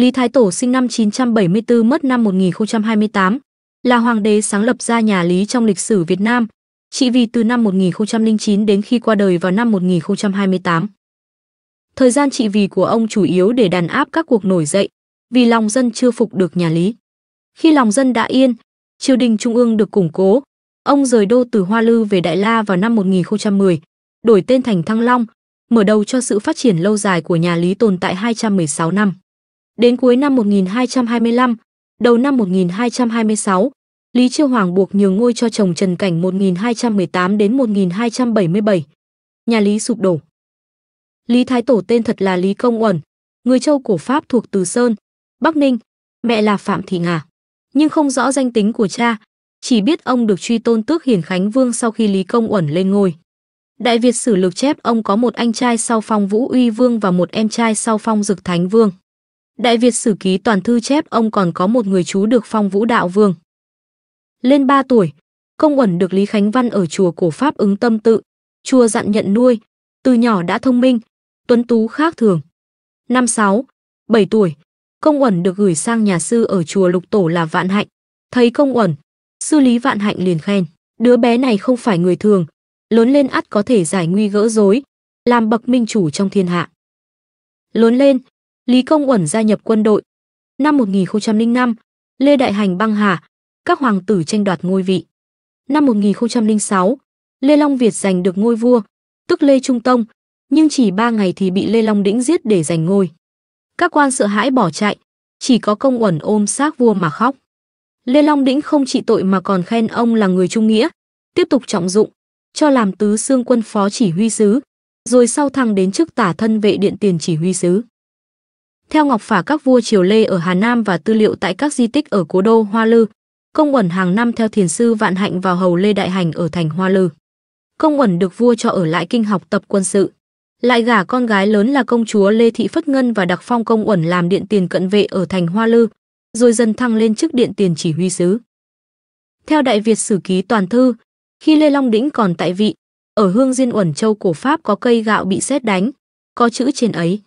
Lý Thái Tổ sinh năm 974 mất năm 1028, là hoàng đế sáng lập ra nhà Lý trong lịch sử Việt Nam, trị vì từ năm 1009 đến khi qua đời vào năm 1028. Thời gian trị vì của ông chủ yếu để đàn áp các cuộc nổi dậy, vì lòng dân chưa phục được nhà Lý. Khi lòng dân đã yên, triều đình trung ương được củng cố, ông rời đô từ Hoa Lư về Đại La vào năm 1010, đổi tên thành Thăng Long, mở đầu cho sự phát triển lâu dài của nhà Lý tồn tại 216 năm. Đến cuối năm 1225, đầu năm 1226, Lý Chiêu Hoàng buộc nhường ngôi cho chồng Trần Cảnh 1218 đến 1277. Nhà Lý sụp đổ. Lý Thái Tổ tên thật là Lý Công Uẩn, người châu cổ Pháp thuộc Từ Sơn, Bắc Ninh, mẹ là Phạm Thị Ngà. Nhưng không rõ danh tính của cha, chỉ biết ông được truy tôn tước hiển khánh vương sau khi Lý Công Uẩn lên ngôi. Đại Việt sử lược chép ông có một anh trai sau phong Vũ Uy Vương và một em trai sau phong Dực Thánh Vương. Đại Việt Sử Ký toàn thư chép ông còn có một người chú được phong Vũ Đạo Vương. Lên 3 tuổi, công uẩn được Lý Khánh Văn ở chùa cổ Pháp ứng tâm tự, chùa dặn nhận nuôi, từ nhỏ đã thông minh, tuấn tú khác thường. Năm 6, 7 tuổi, công uẩn được gửi sang nhà sư ở chùa Lục Tổ là Vạn Hạnh. Thấy công uẩn, sư Lý Vạn Hạnh liền khen, đứa bé này không phải người thường, lớn lên ắt có thể giải nguy gỡ rối, làm bậc minh chủ trong thiên hạ. Lớn lên, Lý Công Uẩn gia nhập quân đội. Năm 1005, Lê Đại Hành băng hà, các hoàng tử tranh đoạt ngôi vị. Năm 1006, Lê Long Việt giành được ngôi vua, tức Lê Trung Tông, nhưng chỉ ba ngày thì bị Lê Long Đĩnh giết để giành ngôi. Các quan sợ hãi bỏ chạy, chỉ có công uẩn ôm xác vua mà khóc. Lê Long Đĩnh không trị tội mà còn khen ông là người trung nghĩa, tiếp tục trọng dụng, cho làm tứ xương quân phó chỉ huy sứ, rồi sau thăng đến chức tả thân vệ điện tiền chỉ huy sứ. Theo Ngọc Phả các vua triều Lê ở Hà Nam và tư liệu tại các di tích ở cố đô Hoa Lư, công uẩn hàng năm theo thiền sư Vạn Hạnh vào hầu Lê Đại Hành ở thành Hoa Lư. Công uẩn được vua cho ở lại kinh học tập quân sự. Lại gả con gái lớn là công chúa Lê Thị Phất Ngân và đặc phong công uẩn làm điện tiền cận vệ ở thành Hoa Lư, rồi dần thăng lên chức điện tiền chỉ huy sứ. Theo Đại Việt Sử Ký Toàn Thư, khi Lê Long Đĩnh còn tại vị, ở hương Diên Uẩn Châu cổ Pháp có cây gạo bị xét đánh, có chữ trên ấy.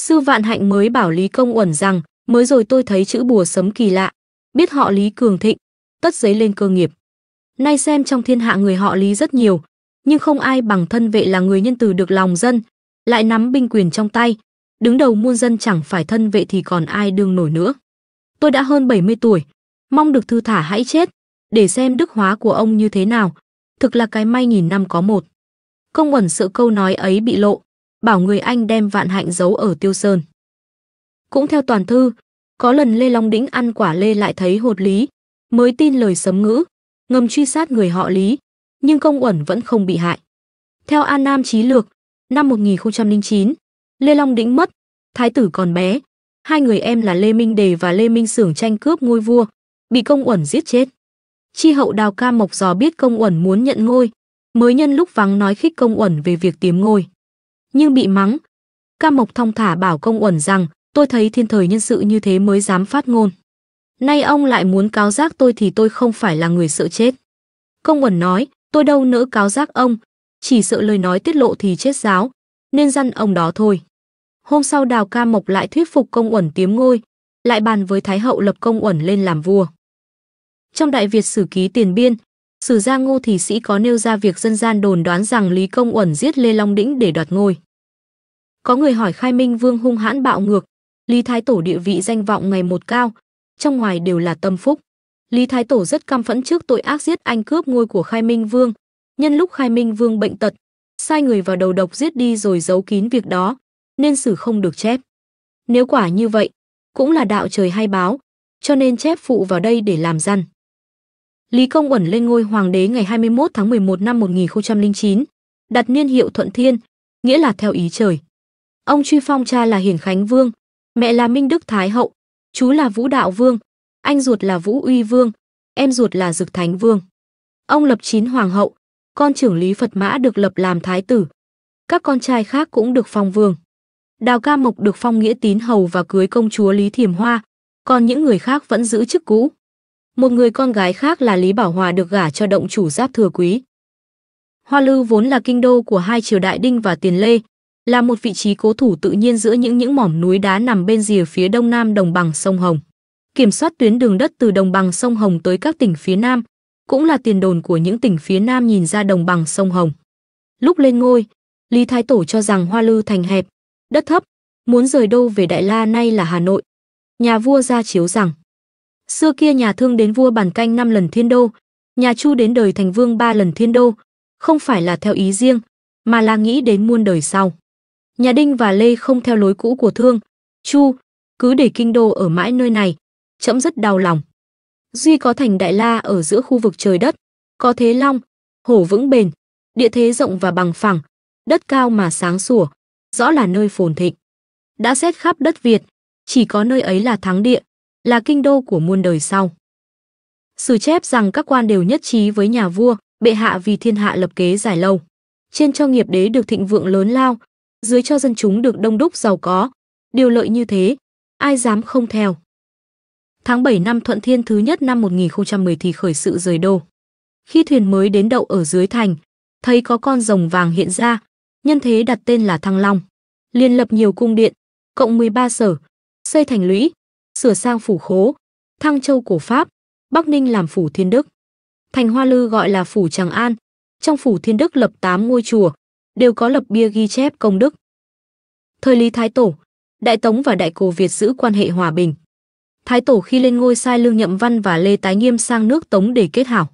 Sư Vạn Hạnh mới bảo Lý Công Uẩn rằng, mới rồi tôi thấy chữ bùa sấm kỳ lạ, biết họ Lý cường thịnh, tất giấy lên cơ nghiệp. Nay xem trong thiên hạ người họ Lý rất nhiều, nhưng không ai bằng thân vệ là người nhân từ được lòng dân, lại nắm binh quyền trong tay, đứng đầu muôn dân chẳng phải thân vệ thì còn ai đương nổi nữa. Tôi đã hơn 70 tuổi, mong được thư thả hãy chết, để xem đức hóa của ông như thế nào, thực là cái may nghìn năm có một. Công Uẩn sợ câu nói ấy bị lộ, bảo người anh đem vạn hạnh giấu ở Tiêu Sơn. Cũng theo toàn thư, có lần Lê Long Đĩnh ăn quả lê lại thấy hột lý, mới tin lời sấm ngữ, ngầm truy sát người họ Lý, nhưng công uẩn vẫn không bị hại. Theo An Nam Chí Lược, năm 1009, Lê Long Đĩnh mất, thái tử còn bé, hai người em là Lê Minh Đề và Lê Minh Sưởng tranh cướp ngôi vua, bị công uẩn giết chết. Chi hậu Đào Ca Mộc Giò biết công uẩn muốn nhận ngôi, mới nhân lúc vắng nói khích công uẩn về việc tiếm ngôi nhưng bị mắng. Ca Mộc thong thả bảo công uẩn rằng, tôi thấy thiên thời nhân sự như thế mới dám phát ngôn. Nay ông lại muốn cáo giác tôi thì tôi không phải là người sợ chết. Công uẩn nói, tôi đâu nỡ cáo giác ông, chỉ sợ lời nói tiết lộ thì chết giáo, nên dặn ông đó thôi. Hôm sau Đào Ca Mộc lại thuyết phục công uẩn tiếm ngôi, lại bàn với Thái hậu lập công uẩn lên làm vua. Trong Đại Việt sử ký tiền biên, Sử gia Ngô Thị Sĩ có nêu ra việc dân gian đồn đoán rằng Lý Công Uẩn giết Lê Long Đĩnh để đoạt ngôi. Có người hỏi Khai Minh Vương hung hãn bạo ngược, Lý Thái Tổ địa vị danh vọng ngày một cao, trong ngoài đều là tâm phúc. Lý Thái Tổ rất căm phẫn trước tội ác giết anh cướp ngôi của Khai Minh Vương. Nhân lúc Khai Minh Vương bệnh tật, sai người vào đầu độc giết đi rồi giấu kín việc đó, nên sử không được chép. Nếu quả như vậy, cũng là đạo trời hay báo, cho nên chép phụ vào đây để làm răn. Lý Công Uẩn lên ngôi hoàng đế ngày 21 tháng 11 năm 1009, đặt niên hiệu Thuận Thiên, nghĩa là theo ý trời. Ông truy phong cha là Hiển Khánh Vương, mẹ là Minh Đức Thái Hậu, chú là Vũ Đạo Vương, anh ruột là Vũ Uy Vương, em ruột là Dực Thánh Vương. Ông lập chín hoàng hậu, con trưởng Lý Phật Mã được lập làm thái tử. Các con trai khác cũng được phong vương. Đào Ca Mộc được phong nghĩa tín hầu và cưới công chúa Lý Thiểm Hoa, còn những người khác vẫn giữ chức cũ. Một người con gái khác là Lý Bảo Hòa được gả cho động chủ Giáp Thừa Quý. Hoa Lư vốn là kinh đô của hai triều Đại Đinh và Tiền Lê, là một vị trí cố thủ tự nhiên giữa những những mỏm núi đá nằm bên rìa phía đông nam đồng bằng sông Hồng. Kiểm soát tuyến đường đất từ đồng bằng sông Hồng tới các tỉnh phía nam, cũng là tiền đồn của những tỉnh phía nam nhìn ra đồng bằng sông Hồng. Lúc lên ngôi, Lý Thái Tổ cho rằng Hoa Lư thành hẹp, đất thấp, muốn rời đô về Đại La nay là Hà Nội. Nhà vua ra chiếu rằng Xưa kia nhà Thương đến vua bản canh năm lần thiên đô, nhà Chu đến đời thành vương ba lần thiên đô, không phải là theo ý riêng, mà là nghĩ đến muôn đời sau. Nhà Đinh và Lê không theo lối cũ của Thương, Chu, cứ để kinh đô ở mãi nơi này, chậm rất đau lòng. Duy có thành Đại La ở giữa khu vực trời đất, có thế long, hổ vững bền, địa thế rộng và bằng phẳng, đất cao mà sáng sủa, rõ là nơi phồn thịnh. Đã xét khắp đất Việt, chỉ có nơi ấy là thắng địa, là kinh đô của muôn đời sau. Sử chép rằng các quan đều nhất trí với nhà vua, bệ hạ vì thiên hạ lập kế dài lâu. Trên cho nghiệp đế được thịnh vượng lớn lao, dưới cho dân chúng được đông đúc giàu có. Điều lợi như thế, ai dám không theo. Tháng 7 năm Thuận Thiên thứ nhất năm 1010 thì khởi sự rời đô. Khi thuyền mới đến đậu ở dưới thành, thấy có con rồng vàng hiện ra, nhân thế đặt tên là Thăng Long. Liên lập nhiều cung điện, cộng 13 sở, xây thành lũy, sửa sang phủ khố, Thăng Châu của Pháp, Bắc Ninh làm phủ Thiên Đức. Thành Hoa Lư gọi là phủ Tràng An. Trong phủ Thiên Đức lập 8 ngôi chùa, đều có lập bia ghi chép công đức. Thời Lý Thái Tổ, Đại Tống và Đại Cổ Việt giữ quan hệ hòa bình. Thái Tổ khi lên ngôi sai Lương Nhậm Văn và Lê Tái Nghiêm sang nước Tống để kết hảo.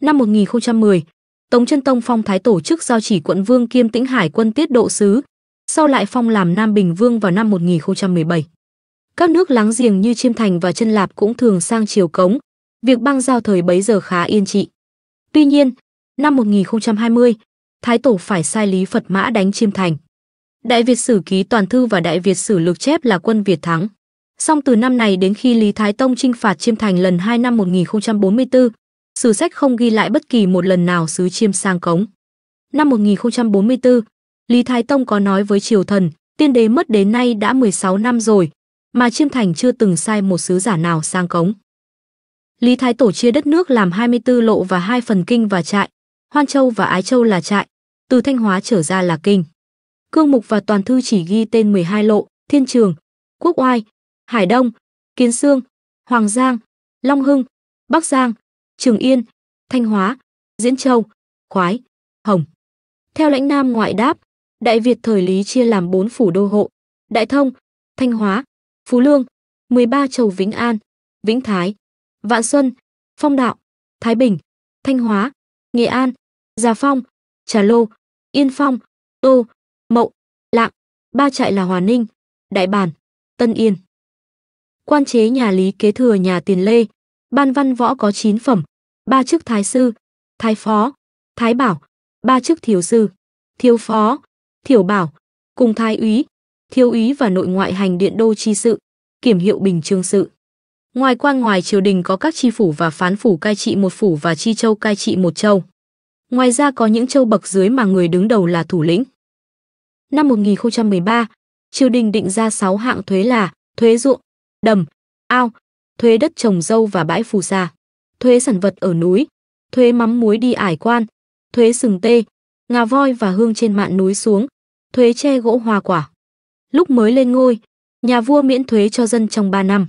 Năm 1010, Tống Chân Tông phong Thái Tổ chức giao chỉ quận vương kiêm Tĩnh Hải quân tiết độ sứ, sau lại phong làm Nam Bình Vương vào năm 1017. Các nước láng giềng như Chiêm Thành và Chân Lạp cũng thường sang chiều cống. Việc băng giao thời bấy giờ khá yên trị. Tuy nhiên, năm 1020, Thái Tổ phải sai Lý Phật Mã đánh Chiêm Thành. Đại Việt Sử Ký Toàn Thư và Đại Việt Sử Lược chép là quân Việt thắng. Song từ năm này đến khi Lý Thái Tông chinh phạt Chiêm Thành lần 2 năm 1044, sử sách không ghi lại bất kỳ một lần nào sứ Chiêm sang cống. Năm 1044, Lý Thái Tông có nói với triều thần, tiên đế mất đến nay đã 16 năm rồi, mà Chiêm Thành chưa từng sai một sứ giả nào sang cống. Lý Thái Tổ chia đất nước làm 24 lộ và hai phần kinh và trại, Hoan Châu và Ái Châu là trại, từ Thanh Hóa trở ra là kinh. Cương mục và toàn thư chỉ ghi tên 12 lộ, Thiên Trường, Quốc Oai, Hải Đông, Kiến Sương, Hoàng Giang, Long Hưng, Bắc Giang, Trường Yên, Thanh Hóa, Diễn Châu, Khoái, Hồng. Theo lãnh nam ngoại đáp, Đại Việt thời Lý chia làm bốn phủ đô hộ, Đại Thông, Thanh Hóa, Phú Lương, 13 Chầu Vĩnh An, Vĩnh Thái, Vạn Xuân, Phong Đạo, Thái Bình, Thanh Hóa, Nghệ An, Già Phong, Trà Lô, Yên Phong, Tô, Mậu, Lạng, ba trại là Hòa Ninh, Đại Bản, Tân Yên. Quan chế nhà Lý kế thừa nhà Tiền Lê, ban văn võ có 9 phẩm, ba chức thái sư, thái phó, thái bảo, ba chức thiếu sư, thiếu phó, thiểu bảo, cùng thái úy, thiếu ý và nội ngoại hành điện đô chi sự, kiểm hiệu bình trương sự. Ngoài quan ngoài triều đình có các chi phủ và phán phủ cai trị một phủ và chi châu cai trị một châu. Ngoài ra có những châu bậc dưới mà người đứng đầu là thủ lĩnh. Năm 1013, triều đình định ra 6 hạng thuế là thuế ruộng, đầm, ao, thuế đất trồng dâu và bãi phù sa, thuế sản vật ở núi, thuế mắm muối đi ải quan, thuế sừng tê, ngà voi và hương trên mạn núi xuống, thuế tre gỗ hoa quả lúc mới lên ngôi, nhà vua miễn thuế cho dân trong 3 năm.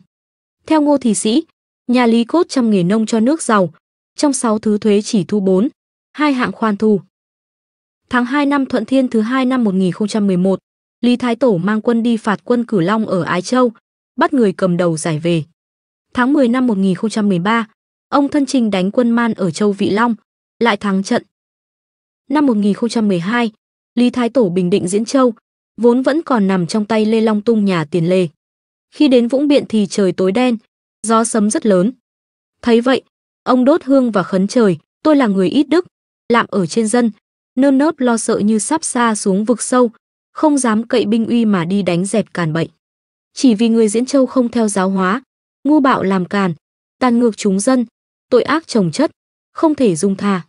Theo Ngô Thị Sĩ, nhà Lý Cốt trăm nghề nông cho nước giàu, trong 6 thứ thuế chỉ thu 4, hai hạng khoan thu. Tháng 2 năm Thuận Thiên thứ 2 năm 1011, Lý Thái Tổ mang quân đi phạt quân Cửu Long ở Ái Châu, bắt người cầm đầu giải về. Tháng 10 năm 1013, ông thân trình đánh quân Man ở Châu Vị Long, lại thắng trận. Năm 1012, Lý Thái Tổ bình định Diễn Châu, vốn vẫn còn nằm trong tay Lê Long Tung nhà tiền Lê. Khi đến Vũng Biện thì trời tối đen, gió sấm rất lớn. Thấy vậy, ông đốt hương và khấn trời, tôi là người ít đức, lạm ở trên dân, nơm nớp lo sợ như sắp xa xuống vực sâu, không dám cậy binh uy mà đi đánh dẹp càn bệnh. Chỉ vì người Diễn Châu không theo giáo hóa, ngu bạo làm càn, tàn ngược chúng dân, tội ác chồng chất, không thể dung tha.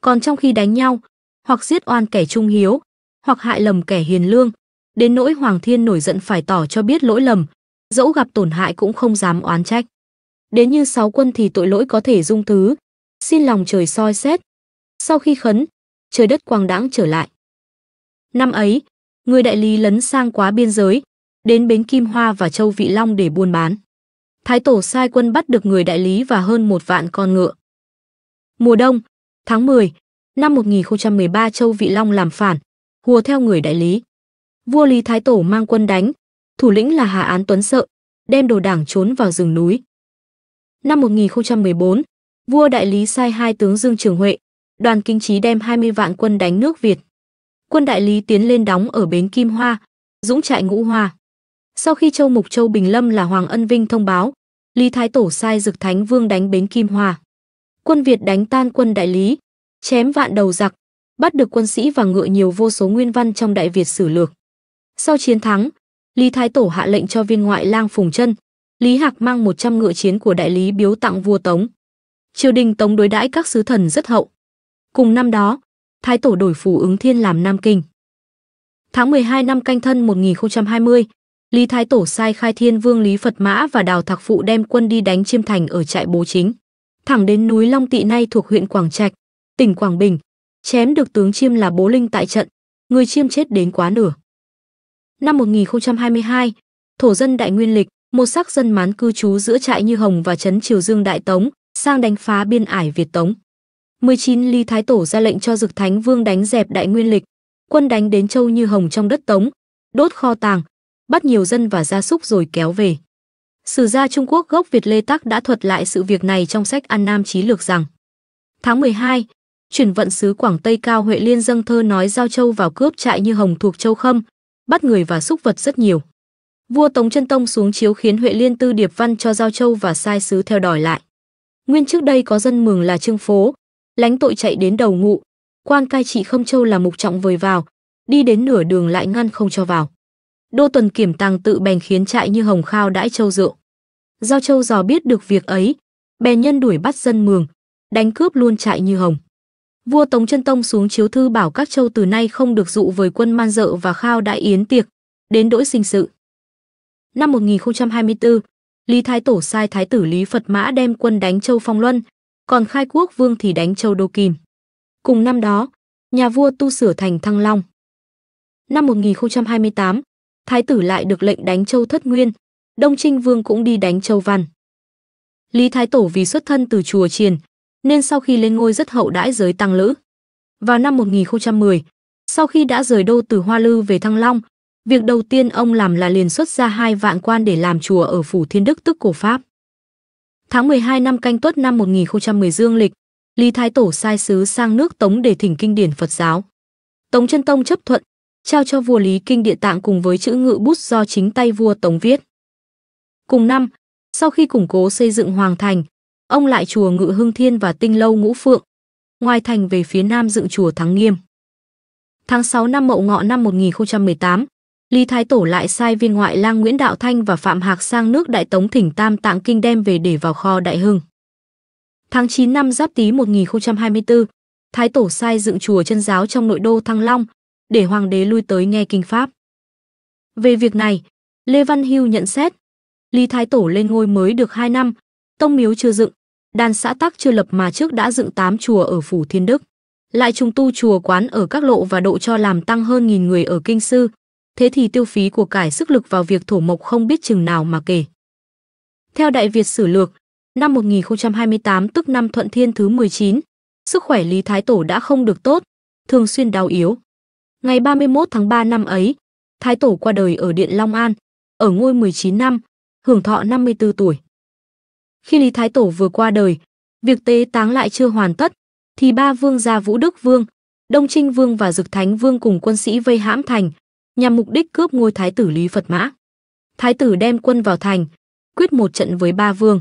Còn trong khi đánh nhau, hoặc giết oan kẻ trung hiếu, hoặc hại lầm kẻ hiền lương. Đến nỗi Hoàng Thiên nổi giận phải tỏ cho biết lỗi lầm, dẫu gặp tổn hại cũng không dám oán trách. Đến như sáu quân thì tội lỗi có thể dung thứ, xin lòng trời soi xét. Sau khi khấn, trời đất quang đãng trở lại. Năm ấy, người đại lý lấn sang quá biên giới, đến bến Kim Hoa và Châu Vị Long để buôn bán. Thái tổ sai quân bắt được người đại lý và hơn một vạn con ngựa. Mùa đông, tháng 10, năm 1013 Châu Vị Long làm phản, hùa theo người đại lý. Vua Lý Thái Tổ mang quân đánh, thủ lĩnh là Hà Án Tuấn sợ, đem đồ đảng trốn vào rừng núi. Năm 1014, vua đại lý sai hai tướng Dương Trường Huệ, đoàn kinh trí đem 20 vạn quân đánh nước Việt. Quân đại lý tiến lên đóng ở bến Kim Hoa, dũng trại ngũ hoa. Sau khi Châu Mục Châu Bình Lâm là Hoàng Ân Vinh thông báo, Lý Thái Tổ sai Dực Thánh Vương đánh bến Kim Hoa. Quân Việt đánh tan quân đại lý, chém vạn đầu giặc, bắt được quân sĩ và ngựa nhiều vô số nguyên văn trong Đại Việt sử lược. Sau chiến thắng, Lý Thái Tổ hạ lệnh cho viên ngoại lang Phùng Chân, Lý Hạc mang 100 ngựa chiến của đại lý biếu tặng vua Tống. Triều đình Tống đối đãi các sứ thần rất hậu. Cùng năm đó, Thái Tổ đổi phủ ứng thiên làm Nam Kinh. Tháng 12 năm canh thân 1020, Lý Thái Tổ sai khai thiên vương Lý Phật Mã và Đào Thạc Phụ đem quân đi đánh Chiêm Thành ở trại bố chính. Thẳng đến núi Long Tị nay thuộc huyện Quảng Trạch, tỉnh Quảng Bình, Chém được tướng Chiêm là Bố Linh tại trận, người Chiêm chết đến quá nửa. Năm 1022, thổ dân Đại Nguyên Lịch, một sắc dân mán cư trú giữa trại Như Hồng và trấn Triều Dương Đại Tống, sang đánh phá biên ải Việt Tống. 19 Ly Thái Tổ ra lệnh cho Dực Thánh Vương đánh dẹp Đại Nguyên Lịch, quân đánh đến Châu Như Hồng trong đất Tống, đốt kho tàng, bắt nhiều dân và gia súc rồi kéo về. Sử gia Trung Quốc gốc Việt Lê Tắc đã thuật lại sự việc này trong sách An Nam Chí Lược rằng Tháng 12, chuyển vận sứ Quảng Tây Cao Huệ Liên dâng thơ nói giao châu vào cướp trại như hồng thuộc châu khâm, bắt người và xúc vật rất nhiều. Vua Tống Chân Tông xuống chiếu khiến Huệ Liên tư điệp văn cho giao châu và sai sứ theo đòi lại. Nguyên trước đây có dân mường là Trương Phố, lánh tội chạy đến đầu ngụ, quan cai trị Khâm Châu là Mục Trọng vời vào, đi đến nửa đường lại ngăn không cho vào. Đô tuần kiểm tàng tự bèn khiến trại như hồng khao đãi châu rượu. Giao châu dò biết được việc ấy, bèn nhân đuổi bắt dân mường, đánh cướp luôn trại như hồng vua Tống Chân Tông xuống chiếu thư bảo các châu từ nay không được dụ với quân man dợ và khao đại yến tiệc, đến đỗi sinh sự. Năm 1024, Lý Thái Tổ sai Thái tử Lý Phật Mã đem quân đánh châu Phong Luân, còn Khai Quốc Vương thì đánh châu Đô Kìm. Cùng năm đó, nhà vua tu sửa thành Thăng Long. Năm 1028, Thái tử lại được lệnh đánh châu Thất Nguyên, Đông Trinh Vương cũng đi đánh châu Văn. Lý Thái Tổ vì xuất thân từ chùa Triền, nên sau khi lên ngôi rất hậu đãi giới tăng lữ. Vào năm 1010, sau khi đã rời đô từ Hoa Lư về Thăng Long, việc đầu tiên ông làm là liền xuất ra hai vạn quan để làm chùa ở phủ Thiên Đức tức cổ Pháp. Tháng 12 năm canh tuất năm 1010 dương lịch, Lý Thái Tổ sai sứ sang nước Tống để thỉnh kinh điển Phật giáo. Tống Chân Tông chấp thuận, trao cho vua Lý kinh địa tạng cùng với chữ ngự bút do chính tay vua Tống viết. Cùng năm, sau khi củng cố xây dựng hoàng thành, Ông lại chùa Ngự Hưng Thiên và Tinh Lâu Ngũ Phượng. Ngoài thành về phía nam dựng chùa Thắng Nghiêm. Tháng 6 năm Mậu Ngọ năm 1018, Lý Thái Tổ lại sai viên ngoại lang Nguyễn Đạo Thanh và Phạm Hạc sang nước Đại Tống thỉnh Tam Tạng Kinh đem về để vào kho Đại Hưng. Tháng 9 năm Giáp Tý 1024, Thái Tổ sai dựng chùa chân giáo trong nội đô Thăng Long, để hoàng đế lui tới nghe kinh pháp. Về việc này, Lê Văn Hưu nhận xét, Lý Thái Tổ lên ngôi mới được 2 năm, tông miếu chưa dựng, đan xã tắc chưa lập mà trước đã dựng 8 chùa ở phủ Thiên Đức, lại trùng tu chùa quán ở các lộ và độ cho làm tăng hơn nghìn người ở kinh sư. Thế thì tiêu phí của cải sức lực vào việc thổ mộc không biết chừng nào mà kể. Theo Đại Việt Sử Lược, năm 1028 tức năm Thuận Thiên thứ 19, sức khỏe Lý Thái Tổ đã không được tốt, thường xuyên đau yếu. Ngày 31 tháng 3 năm ấy, Thái Tổ qua đời ở Điện Long An, ở ngôi 19 năm, hưởng thọ 54 tuổi. Khi Lý Thái Tổ vừa qua đời, việc tế táng lại chưa hoàn tất, thì ba vương gia Vũ Đức Vương, Đông Trinh Vương và Dực Thánh Vương cùng quân sĩ vây hãm thành, nhằm mục đích cướp ngôi thái tử Lý Phật Mã. Thái tử đem quân vào thành, quyết một trận với ba vương.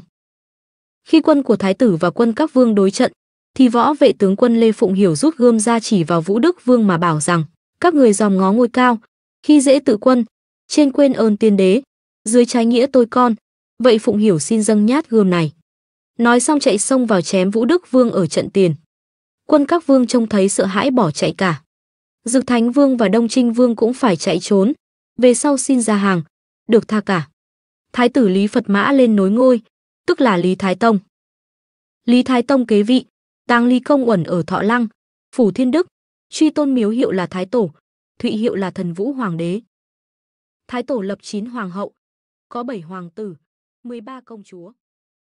Khi quân của thái tử và quân các vương đối trận, thì võ vệ tướng quân Lê Phụng Hiểu rút gươm ra chỉ vào Vũ Đức Vương mà bảo rằng, các người dòm ngó ngôi cao, khi dễ tự quân, trên quên ơn tiên đế, dưới trái nghĩa tôi con, vậy Phụng Hiểu xin dâng nhát gươm này. Nói xong chạy xông vào chém Vũ Đức Vương ở trận tiền. Quân các vương trông thấy sợ hãi bỏ chạy cả. Dực Thánh Vương và Đông Trinh Vương cũng phải chạy trốn, về sau xin ra hàng, được tha cả. Thái tử Lý Phật Mã lên nối ngôi, tức là Lý Thái Tông. Lý Thái Tông kế vị, tang Lý Công Uẩn ở Thọ Lăng, Phủ Thiên Đức, truy tôn miếu hiệu là Thái Tổ, thụy hiệu là Thần Vũ Hoàng đế. Thái Tổ lập chín hoàng hậu, có bảy hoàng tử, 13 công chúa